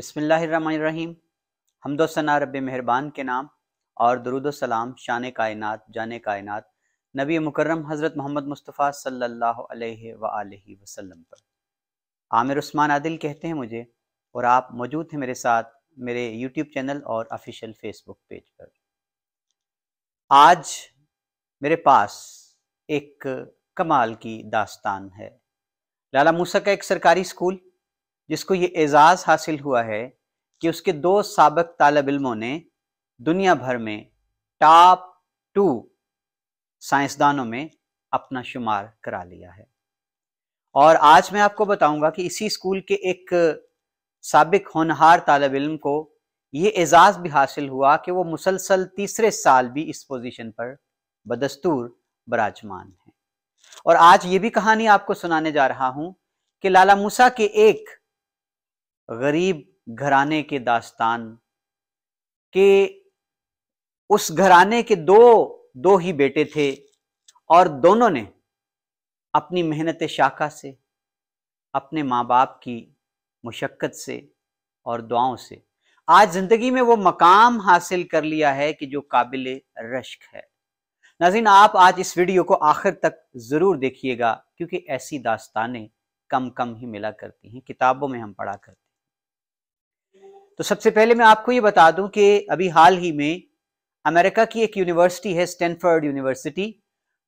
बिसमीम हमदोसना रब मेहरबान के नाम और सलाम शान कायनात जान कायनत नबी मुकर्रम हज़रत मोहम्मद मुस्तफ़ा सल्लल्लाहु अलैहि वसल्लम पर आमिर उस्मान आदिल कहते हैं मुझे और आप मौजूद हैं मेरे साथ मेरे यूट्यूब चैनल और ऑफिशियल फेसबुक पेज पर आज मेरे पास एक कमाल की दास्तान है लाला मूसा का एक सरकारी स्कूल जिसको ये एजाज़ हासिल हुआ है कि उसके दो सबक तालब इलमों ने दुनिया भर में टॉप टू साइंसदानों में अपना शुमार करा लिया है और आज मैं आपको बताऊंगा कि इसी स्कूल के एक सबक होनहार तालब इलम को ये एजाज़ भी हासिल हुआ कि वो मुसलसल तीसरे साल भी इस पोजीशन पर बदस्तूर बराजमान है और आज ये भी कहानी आपको सुनाने जा रहा हूँ कि लाला मूसा के एक गरीब घराने के दास्तान के उस घराने के दो दो ही बेटे थे और दोनों ने अपनी मेहनत शाखा से अपने माँ बाप की मुशक्क़त से और दुआओं से आज ज़िंदगी में वो मकाम हासिल कर लिया है कि जो काबिल रश्क है नाजिन आप आज इस वीडियो को आखिर तक ज़रूर देखिएगा क्योंकि ऐसी दास्तानें कम कम ही मिला करती हैं किताबों में हम पढ़ा करते हैं तो सबसे पहले मैं आपको ये बता दूं कि अभी हाल ही में अमेरिका की एक यूनिवर्सिटी है स्टैनफर्ड यूनिवर्सिटी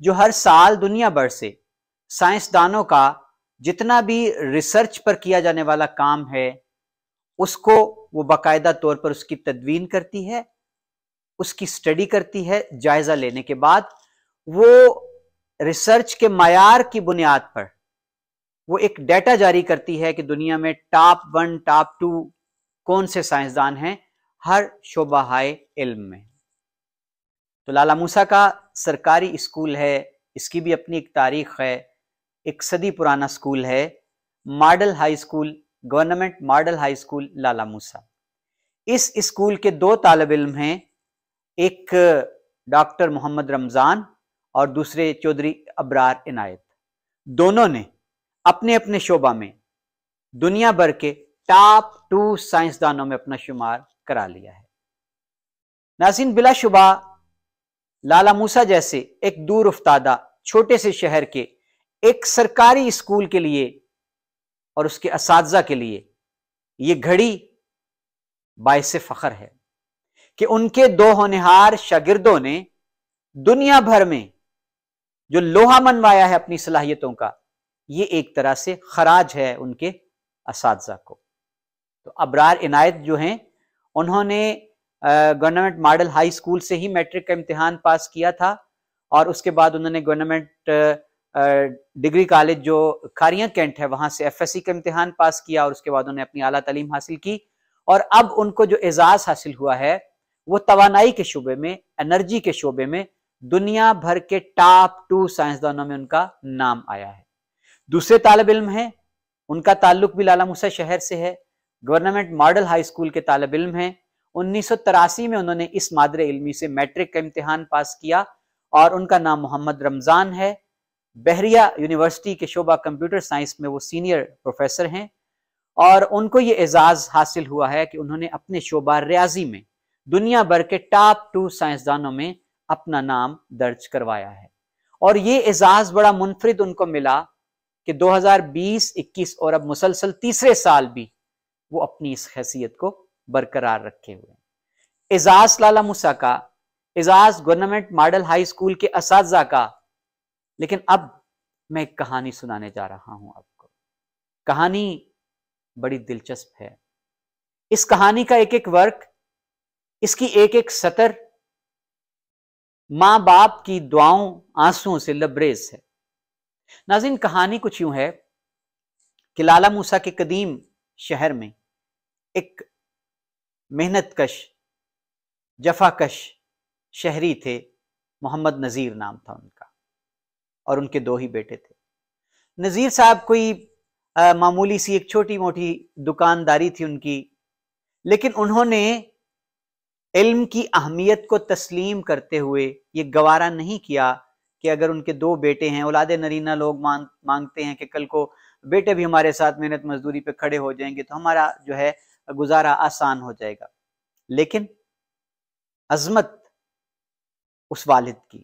जो हर साल दुनिया भर से साइंसदानों का जितना भी रिसर्च पर किया जाने वाला काम है उसको वो बाकायदा तौर पर उसकी तदवीन करती है उसकी स्टडी करती है जायजा लेने के बाद वो रिसर्च के मैार की बुनियाद पर वो एक डाटा जारी करती है कि दुनिया में टॉप वन टॉप टू कौन से साइंसदान हैं हर शोबाहाय इल्म में तो लाला मूसा का सरकारी स्कूल है इसकी भी अपनी एक तारीख है एक सदी पुराना स्कूल है model high school government model high school Lala Musa इस स्कूल के दो तालब इल्म हैं एक डॉक्टर मोहम्मद रमज़ान और दूसरे चौधरी अबरार इनायत दोनों ने अपने अपने शोबा में दुनिया भर के टॉप टू साइंसदानों में अपना शुमार करा लिया है नासिन बिलाशुबा लाला मूसा जैसे एक दूर उफ्तादा छोटे से शहर के एक सरकारी स्कूल के लिए और उसके इस के लिए यह घड़ी बायस फ़ख्र है कि उनके दो होनहार शागिर्दों ने दुनिया भर में जो लोहा मनवाया है अपनी सलाहियतों का ये एक तरह से खराज है उनके इस को तो अबरार इनायत जो हैं उन्होंने गवर्नमेंट मॉडल हाई स्कूल से ही मैट्रिक का इम्तहान पास किया था और उसके बाद उन्होंने गवर्नमेंट डिग्री कॉलेज जो खारिया कैंट है वहाँ से एफएससी का इम्तहान पास किया और उसके बाद उन्होंने अपनी अला तलीम हासिल की और अब उनको जो एजाज़ हासिल हुआ है वो तोानाई के शोबे में एनर्जी के शोबे में दुनिया भर के टॉप टू साइंसदानों में उनका नाम आया है दूसरे तालब इल्म है उनका ताल्लुक भी लाला मूसा शहर से है गवर्नमेंट मॉडल हाई स्कूल के तालब इम हैं उन्नीस में उन्होंने इस मादर इलमी से मैट्रिक का इम्तहान पास किया और उनका नाम मोहम्मद रमज़ान है बहरिया यूनिवर्सिटी के शोबा कंप्यूटर साइंस में वो सीनियर प्रोफेसर हैं और उनको ये एजाज़ हासिल हुआ है कि उन्होंने अपने शोबा रियाजी में दुनिया भर के टॉप टू साइंसदानों में अपना नाम दर्ज करवाया है और ये एजाज़ बड़ा मुनफरद उनको मिला कि 2020, 21 और अब मुसलसल तीसरे साल भी वो अपनी इस हैसियत को बरकरार रखे हुए हैं एजाज लाला मूसा का एजाज गवर्नमेंट मॉडल हाई स्कूल के इस का लेकिन अब मैं एक कहानी सुनाने जा रहा हूं आपको कहानी बड़ी दिलचस्प है इस कहानी का एक एक वर्क इसकी एक एक सतर माँ बाप की दुआओं आंसुओं से लबरेज है नाजिन कहानी कुछ यूं है कि लाला मूसा के कदीम शहर में एक मेहनत कश जफाकश शहरी थे मोहम्मद नज़ीर नाम था उनका और उनके दो ही बेटे थे नज़ीर साहब कोई मामूली सी एक छोटी मोटी दुकानदारी थी उनकी लेकिन उन्होंने इल्म की अहमियत को तस्लीम करते हुए ये गवारा नहीं किया कि अगर उनके दो बेटे हैं औलाद नरीना लोग मांग मांगते हैं कि कल को बेटे भी हमारे साथ मेहनत मजदूरी पे खड़े हो जाएंगे तो हमारा जो है गुजारा आसान हो जाएगा लेकिन अजमत उस वालिद की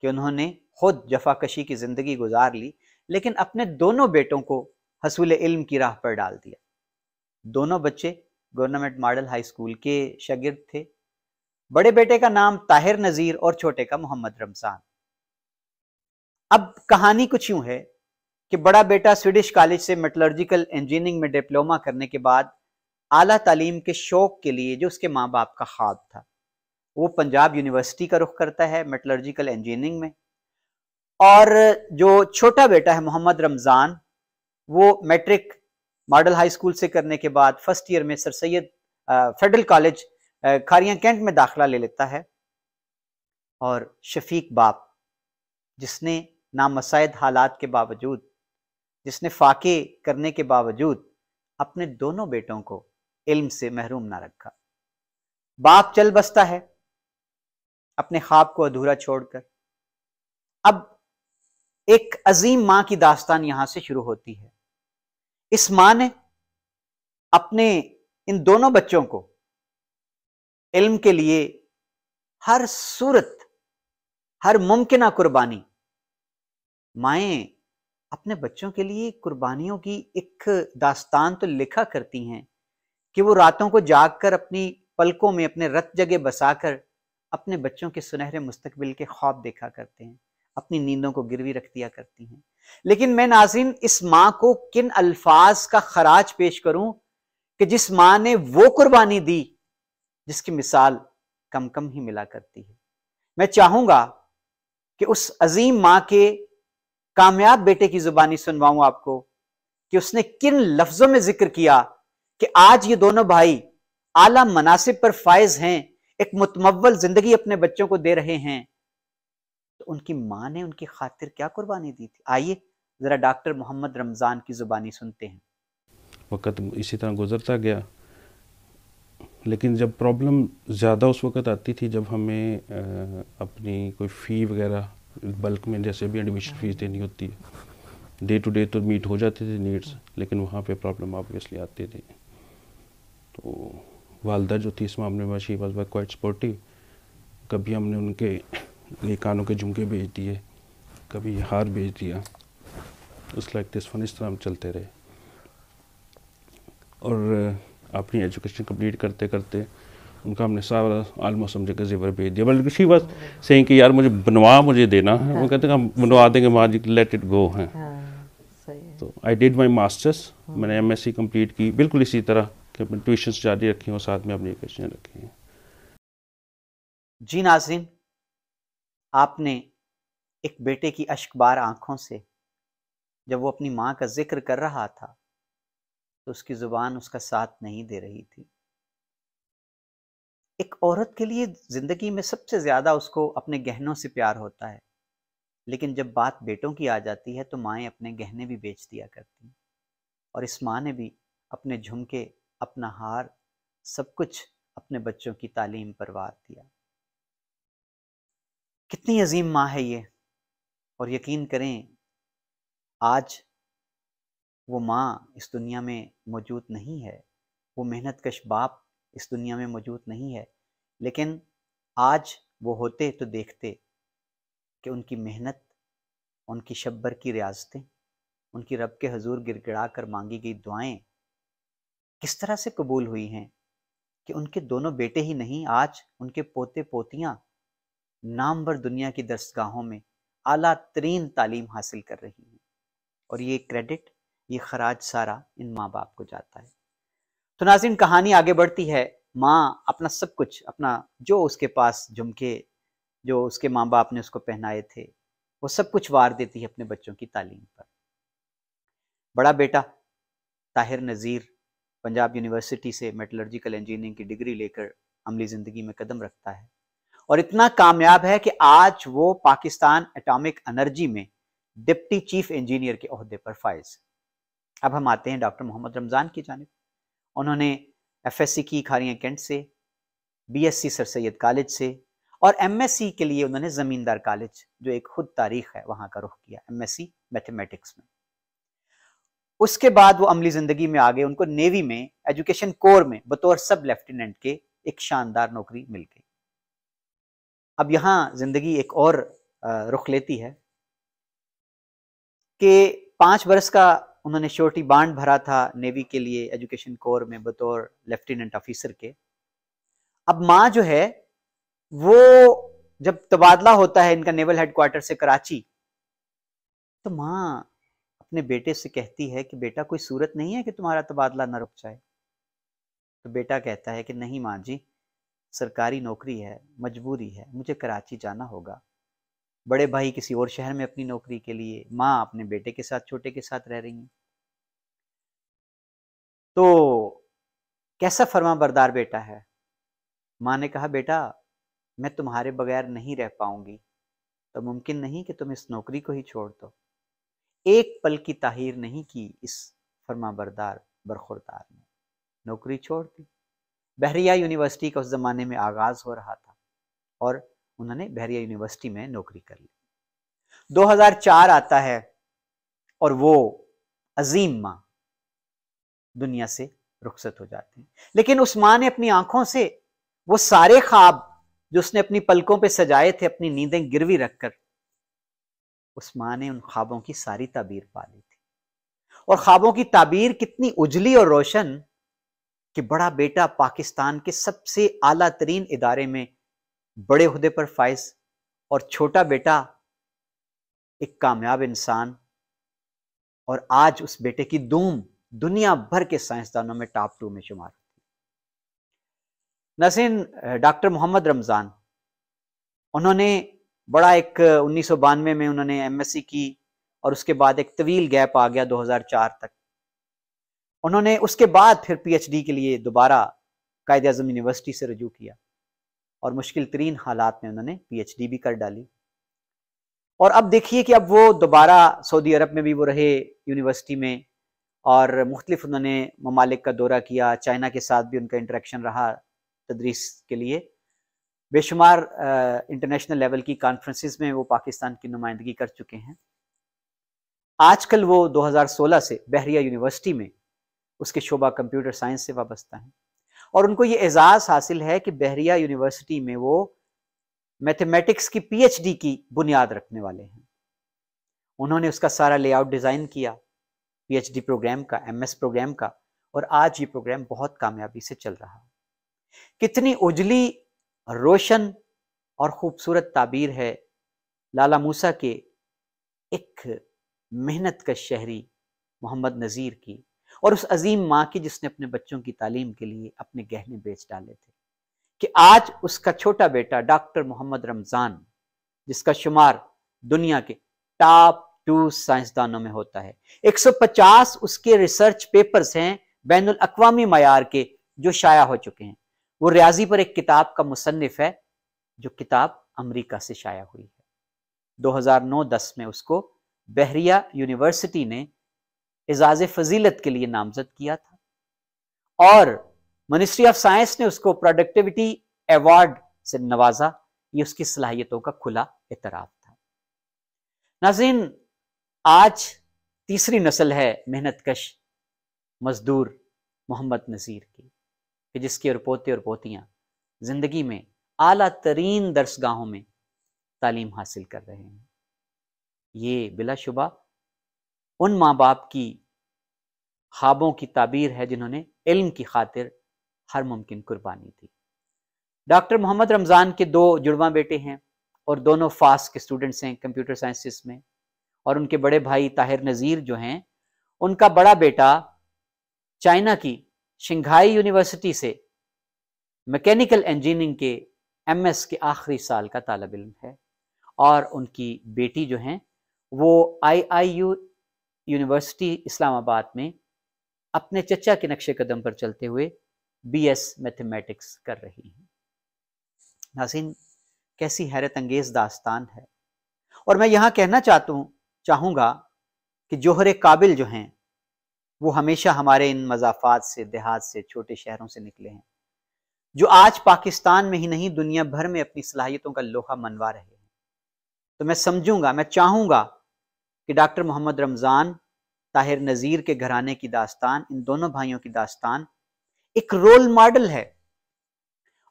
कि उन्होंने खुद जफाकशी की ज़िंदगी गुजार ली लेकिन अपने दोनों बेटों को हसूल इल्म की राह पर डाल दिया दोनों बच्चे गवर्नमेंट मॉडल हाई स्कूल के शगिर्द थे बड़े बेटे का नाम ताहिर नज़ीर और छोटे का मोहम्मद रमज़ान अब कहानी कुछ यूं है कि बड़ा बेटा स्वीडिश कॉलेज से मेटलर्जिकल इंजीनियरिंग में डिप्लोमा करने के बाद आला तालीम के शौक़ के लिए जो उसके माँ बाप का ख्वाब था वो पंजाब यूनिवर्सिटी का रुख करता है मेटलर्जिकल इंजीनियरिंग में और जो छोटा बेटा है मोहम्मद रमज़ान वो मैट्रिक मॉडल हाई स्कूल से करने के बाद फर्स्ट ईयर में sir Syed federal college Kharia cantt में दाखिला ले लेता है और शफीक बाप जिसने नामसाइद हालात के बावजूद जिसने फाके करने के बावजूद अपने दोनों बेटों को इल्म से महरूम ना रखा बाप चल बसता है अपने ख्वाब को अधूरा छोड़कर अब एक अजीम माँ की दास्तान यहां से शुरू होती है इस माँ ने अपने इन दोनों बच्चों को इल्म के लिए हर सूरत हर मुमकिन कुर्बानी माएँ अपने बच्चों के लिए कुर्बानियों की एक दास्तान तो लिखा करती हैं कि वो रातों को जाग कर अपनी पलकों में अपने रत जगह बसा कर अपने बच्चों के सुनहरे मुस्तकबिल के ख्वाब देखा करते हैं अपनी नींदों को गिरवी रख दिया करती हैं लेकिन मैं नाजिन इस माँ को किन अल्फाज का खराज पेश करूं कि जिस माँ ने वो कुर्बानी दी जिसकी मिसाल कम कम ही मिला करती है मैं चाहूंगा कि उस अजीम माँ के कामयाब बेटे की जुबानी सुनवाऊं आपको कि उसने किन लफ्जों में जिक्र किया कि आज ये दोनों भाई आला मनासिब पर फायज हैं एक मुतमवल जिंदगी अपने बच्चों को दे रहे हैं तो उनकी माँ ने उनकी खातिर क्या कुर्बानी दी थी आइए ज़रा डॉक्टर मोहम्मद रमज़ान की ज़ुबानी सुनते हैं वक़्त इसी तरह गुजरता गया लेकिन जब प्रॉब्लम ज़्यादा उस वक़्त आती थी जब हमें आ, अपनी कोई फ़ी वगैरह बल्क में जैसे भी एडमिशन फ़ीस देनी होती है डे टू डे तो मीट हो जाते थे नीड्स लेकिन वहाँ पे प्रॉब्लम ऑब्वियसली आती थी तो वालदा जो थी इस मामले में शी वॉज क्वाइट स्पोर्टिव कभी हमने उनके लिए कानों के झुमके भेज दिए कभी हार भेज दिया उस लाइक दिस फन इस तरह हम चलते रहे और अपनी एजुकेशन कंप्लीट करते करते उनका हमने सारा आलमोस्ट समझे का जेवर भेज दिया बल्कि शी वॉज सही कि यार मुझे बनवा मुझे देना है हाँ। वो कहते हैं हम बनवा देंगे माँ जी लेट इट गो हैं हाँ, तो आई डिड माई मास्टर्स मैंने एम एस सी कम्प्लीट की बिल्कुल इसी तरह कि अपनी ट्यूशन्स जारी रखी और साथ में अपनी एजुकेशन रखी हैं जी नाजिन आपने एक बेटे की अशकबार आंखों से जब वो अपनी माँ का जिक्र कर रहा था तो उसकी ज़ुबान उसका साथ नहीं दे रही थी एक औरत के लिए ज़िंदगी में सबसे ज़्यादा उसको अपने गहनों से प्यार होता है लेकिन जब बात बेटों की आ जाती है तो माएँ अपने गहने भी बेच दिया करती हैं और इस माँ ने भी अपने झुमके अपना हार सब कुछ अपने बच्चों की तालीम पर वार दिया कितनी अजीम माँ है ये और यकीन करें आज वो माँ इस दुनिया में मौजूद नहीं है वो मेहनत कश बाप इस दुनिया में मौजूद नहीं है लेकिन आज वो होते तो देखते कि उनकी मेहनत उनकी शब्बर की रियाजतें उनकी रब के हजूर गिड़गिड़ा कर मांगी गई दुआएं किस तरह से कबूल हुई हैं कि उनके दोनों बेटे ही नहीं आज उनके पोते पोतियां नामवर दुनिया की दस्तगाहों में आला तरीन तालीम हासिल कर रही हैं और ये क्रेडिट ये खराज सारा इन माँ बाप को जाता है तो नाजिन कहानी आगे बढ़ती है माँ अपना सब कुछ अपना जो उसके पास झुमके जो उसके माँ बाप ने उसको पहनाए थे वो सब कुछ वार देती है अपने बच्चों की तालीम पर बड़ा बेटा ताहिर नज़ीर पंजाब यूनिवर्सिटी से मेटलर्जिकल इंजीनियरिंग की डिग्री लेकर अमली ज़िंदगी में कदम रखता है और इतना कामयाब है कि आज वो पाकिस्तान एटॉमिक एनर्जी में डिप्टी चीफ इंजीनियर के अहदे पर फाइज अब हम आते हैं डॉक्टर मोहम्मद रमज़ान की जानब उन्होंने सी की खारिया कैंट से बीएससी सर सैद कॉलेज से और एमएससी के लिए उन्होंने ज़मींदार कॉलेज जो एक खुद तारीख है वहाँ का रुख किया एमएससी मैथमेटिक्स में उसके बाद वो अमली ज़िंदगी में आ गए उनको नेवी में एजुकेशन कोर में बतौर सब लेफ्टिनेंट के एक शानदार नौकरी मिल गई अब यहां ज़िंदगी एक और रुख लेती है कि पांच बरस का उन्होंने श्योरिटी बांड भरा था नेवी के लिए एजुकेशन कोर में बतौर लेफ्टिनेंट ऑफिसर के अब माँ जो है वो जब तबादला होता है इनका नेवल हेडक्वार्टर से कराची तो माँ अपने बेटे से कहती है कि बेटा कोई सूरत नहीं है कि तुम्हारा तबादला न रुक जाए तो बेटा कहता है कि नहीं माँ जी सरकारी नौकरी है मजबूरी है मुझे कराची जाना होगा बड़े भाई किसी और शहर में अपनी नौकरी के लिए माँ अपने बेटे के साथ छोटे के साथ रह रही हैं तो कैसा फर्मा बरदार बेटा है माँ ने कहा बेटा मैं तुम्हारे बगैर नहीं रह पाऊंगी तो मुमकिन नहीं कि तुम इस नौकरी को ही छोड़ दो एक पल की ताहिर नहीं की इस फरमाबरदार बरखुरदार ने नौकरी छोड़ दी बहरिया यूनिवर्सिटी का उस ज़माने में आगाज़ हो रहा था और उन्होंने बहरिया यूनिवर्सिटी में नौकरी कर ली 2004 आता है और वो अजीम माँ दुनिया से रुखसत हो जाते हैं लेकिन उस माँ ने अपनी आंखों से वो सारे ख्वाब जो उसने अपनी पलकों पे सजाए थे अपनी नींदें गिरवी रखकर उस्मान ने उन ख्वाबों की सारी ताबीर पा ली थी और ख्वाबों की ताबीर कितनी उजली और रोशन कि बड़ा बेटा पाकिस्तान के सबसे आला तरीन इदारे में बड़े अहदे पर फाइज और छोटा बेटा एक कामयाब इंसान और आज उस बेटे की दूम दुनिया भर के साइंसदानों में टॉप टू में शुमार होती नसीन डॉक्टर मोहम्मद रमज़ान उन्होंने बड़ा एक उन्नीस में उन्होंने एमएससी की और उसके बाद एक तवील गैप आ गया 2004 तक उन्होंने उसके बाद फिर पीएचडी के लिए दोबारा कायद अजम यूनिवर्सिटी से रजू किया और मुश्किल तरीन हालात में उन्होंने पीएचडी भी कर डाली और अब देखिए कि अब वो दोबारा सऊदी अरब में भी वो रहे यूनिवर्सिटी में और मुख्तलिफ उन्होंने ममालिक का दौरा किया चाइना के साथ भी उनका इंटरेक्शन रहा तदरीस के लिए बेशुमार इंटरनेशनल लेवल की कॉन्फ्रेंसिस में वो पाकिस्तान की नुमाइंदगी कर चुके हैं आजकल वो 2016 से बहरिया यूनिवर्सिटी में उसके शोबा कंप्यूटर साइंस से वाबस्ता हैं और उनको ये एजाज़ हासिल है कि बहरिया यूनिवर्सिटी में वो मैथमेटिक्स की पीएचडी की बुनियाद रखने वाले हैं उन्होंने उसका सारा लेआउट डिज़ाइन किया पीएचडी प्रोग्राम का एमएस प्रोग्राम का और आज ये प्रोग्राम बहुत कामयाबी से चल रहा कितनी उजली रोशन और ख़ूबसूरत ताबीर है लाला मूसा के एक मेहनत का शहरी मोहम्मद नज़ीर की और उस अजीम माँ की जिसने अपने बच्चों की तालीम के लिए अपने गहने बेच डाले थे कि आज उसका छोटा बेटा डॉक्टर मोहम्मद रमज़ान जिसका शुमार दुनिया के टॉप टू साइंसदानों में होता है 150 उसके रिसर्च पेपर्स हैं बैन अवी मैार के जो शाया हो चुके हैं वो रियाजी पर एक किताब का मुसनफ़ है जो किताब अमेरिका से शाया हुई है 2009-10 में उसको बहरिया यूनिवर्सिटी ने एजाज फजीलत के लिए नामजद किया था और मिनिस्ट्री ऑफ साइंस ने उसको प्रोडक्टिविटी अवार्ड से नवाजा ये उसकी सलाहियतों का खुला इतराफ़ था नाजीन आज तीसरी नस्ल है मेहनतकश मजदूर मोहम्मद नज़ीर की कि जिसके और पोते और पोतियाँ ज़िंदगी में आला तरीन दरसगाहों में तालीम हासिल कर रहे हैं ये बिलाशुबा उन माँ बाप की ख्वाबों की ताबीर है जिन्होंने इल्म की खातिर हर मुमकिन कुर्बानी दी डॉक्टर मोहम्मद रमज़ान के दो जुड़वा बेटे हैं और दोनों फास के स्टूडेंट्स हैं कंप्यूटर साइंसिस में और उनके बड़े भाई ताहिर नज़ीर जो हैं उनका बड़ा बेटा चाइना की शंघाई यूनिवर्सिटी से मैकेनिकल इंजीनियरिंग के एमएस के आखिरी साल का तालब इल्म है और उनकी बेटी जो हैं वो आईआईयू यूनिवर्सिटी इस्लामाबाद में अपने चचा के नक्शे कदम पर चलते हुए बीएस मैथमेटिक्स कर रही हैं नासिन कैसी हैरत अंगेज दास्तान है और मैं यहाँ कहना चाहता हूँ चाहूँगा कि जोहर काबिल जो हैं वो हमेशा हमारे इन मजाफात से देहात से छोटे शहरों से निकले हैं जो आज पाकिस्तान में ही नहीं दुनिया भर में अपनी सलाहियतों का लोहा मनवा रहे हैं तो मैं समझूंगा मैं चाहूंगा कि डॉक्टर मोहम्मद रमज़ान ताहिर नज़ीर के घराने की दास्तान इन दोनों भाइयों की दास्तान एक रोल मॉडल है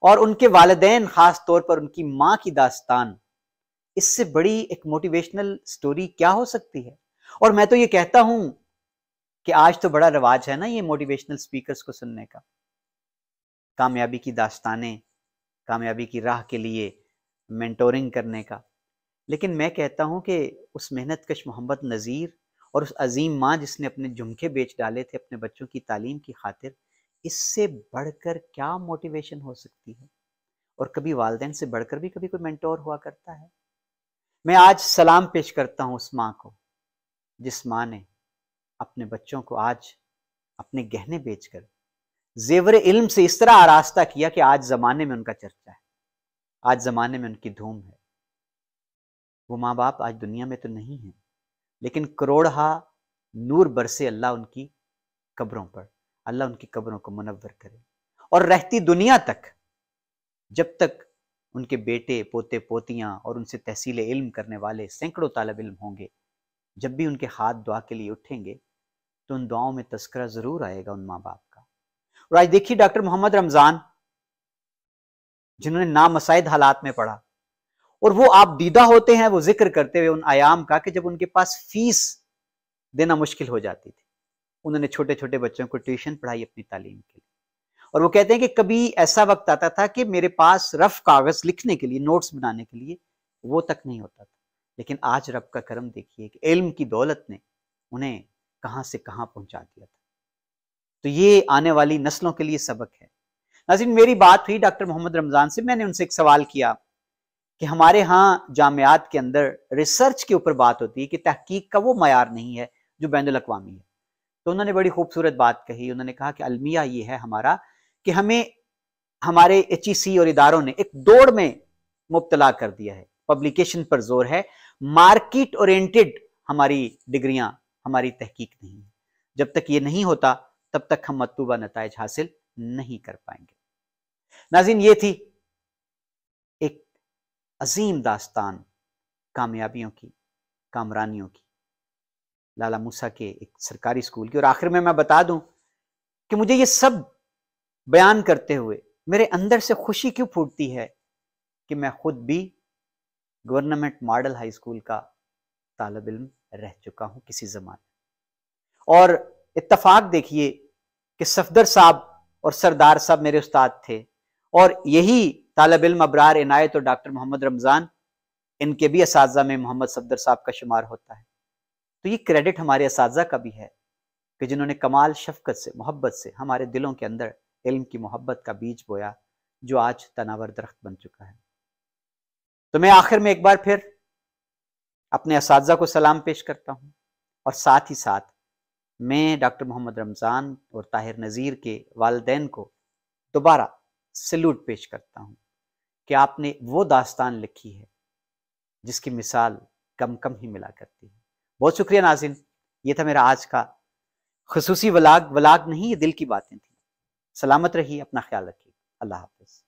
और उनके वालदेन ख़ास तौर पर उनकी माँ की दास्तान इससे बड़ी एक मोटिवेशनल स्टोरी क्या हो सकती है और मैं तो ये कहता हूं कि आज तो बड़ा रिवाज है ना ये मोटिवेशनल स्पीकर्स को सुनने का कामयाबी की दास्तानें कामयाबी की राह के लिए मेंटोरिंग करने का लेकिन मैं कहता हूँ कि उस मेहनत कश मोहम्मद नज़ीर और उस अजीम माँ जिसने अपने झुमके बेच डाले थे अपने बच्चों की तालीम की खातिर इससे बढ़कर क्या मोटिवेशन हो सकती है और कभी वालदे से बढ़कर भी कभी कोई मेंटोर हुआ करता है मैं आज सलाम पेश करता हूँ उस माँ को जिस माँ ने अपने बच्चों को आज अपने गहने बेचकर जेवर इल्म से इस तरह आरास्ता किया कि आज ज़माने में उनका चर्चा है आज ज़माने में उनकी धूम है वो माँ बाप आज दुनिया में तो नहीं हैं लेकिन करोड़हा नूर बरसे अल्लाह उनकी कब्रों पर अल्लाह उनकी कब्रों को मुनवर करे और रहती दुनिया तक जब तक उनके बेटे पोते पोतियाँ और उनसे तहसील इल्म करने वाले सैकड़ों तालब इल्म होंगे जब भी उनके हाथ दुआ के लिए उठेंगे तो उन दुआओं में तस्करा जरूर आएगा उन माँ बाप का और आज देखिए डॉक्टर मोहम्मद रमजान जिन्होंने नामसाइद हालात में पढ़ा और वो आप दीदा होते हैं वो जिक्र करते हुए उन आयाम का कि जब उनके पास फीस देना मुश्किल हो जाती थी उन्होंने छोटे छोटे बच्चों को ट्यूशन पढ़ाई अपनी तालीम के लिए और वो कहते हैं कि कभी ऐसा वक्त आता था कि मेरे पास रफ कागज लिखने के लिए नोट्स बनाने के लिए वो तक नहीं होता था लेकिन आज रब का करम देखिए कि इल्म की दौलत ने उन्हें कहाँ से कहाँ पहुंचा दिया था तो ये आने वाली नस्लों के लिए सबक है नाजिन मेरी बात हुई डॉक्टर मोहम्मद रमज़ान से मैंने उनसे एक सवाल किया कि हमारे यहाँ जामियात के अंदर रिसर्च के ऊपर बात होती है कि तहकीक का वो मैार नहीं है जो बैन अवी है तो उन्होंने बड़ी खूबसूरत बात कही उन्होंने कहा कि अलमिया ये है हमारा कि हमें हमारे एच और इदारों ने एक दौड़ में मुबतला कर दिया है पब्लिकेशन पर जोर है मार्केट ओरिएंटेड हमारी डिग्रियां हमारी तहकीक नहीं है जब तक ये नहीं होता तब तक हम मतलूबा नतज हासिल नहीं कर पाएंगे नाजिन ये थी एक अजीम दास्तान कामयाबियों की कामरानियों की लाला मूसा के एक सरकारी स्कूल की और आखिर में मैं बता दूं कि मुझे ये सब बयान करते हुए मेरे अंदर से खुशी क्यों फूटती है कि मैं खुद भी गवर्नमेंट मॉडल हाई स्कूल का तालब इल्म रह चुका हूं किसी जमाने और इत्तफाक देखिए कि सफदर साहब और सरदार साहब मेरे उस्ताद थे और यही तालब इल्म अबरार इनायत और डॉक्टर मोहम्मद रमज़ान इनके भी इस में मोहम्मद सफदर साहब का शुमार होता है तो ये क्रेडिट हमारे इस का भी है कि जिन्होंने कमाल शफकत से मोहब्बत से हमारे दिलों के अंदर इल्म की मोहब्बत का बीज बोया जो आज तनावर दरख्त बन चुका है तो मैं आखिर में एक बार फिर अपने इस को सलाम पेश करता हूँ और साथ ही साथ मैं डॉक्टर मोहम्मद रमज़ान और ताहिर नज़ीर के वालदेन को दोबारा सल्यूट पेश करता हूँ कि आपने वो दास्तान लिखी है जिसकी मिसाल कम कम ही मिला करती है बहुत शुक्रिया नाजिन ये था मेरा आज का खसूसी वलाग वलाग नहीं ये दिल की बातें थी सलामत रहिए अपना ख्याल रखिए अल्लाह हाफिज़